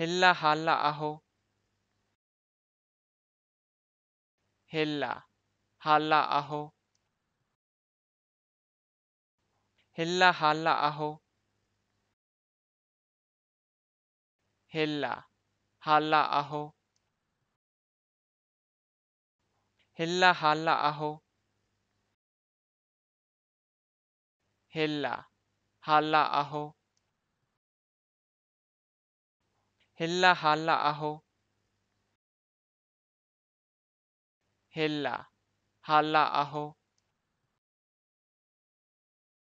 hella halla aho hella halla aho hella halla aho hella halla aho hella halla aho hella halla aho हिल्ला हाल्ला आहो हिल्ला हाल्ला आहो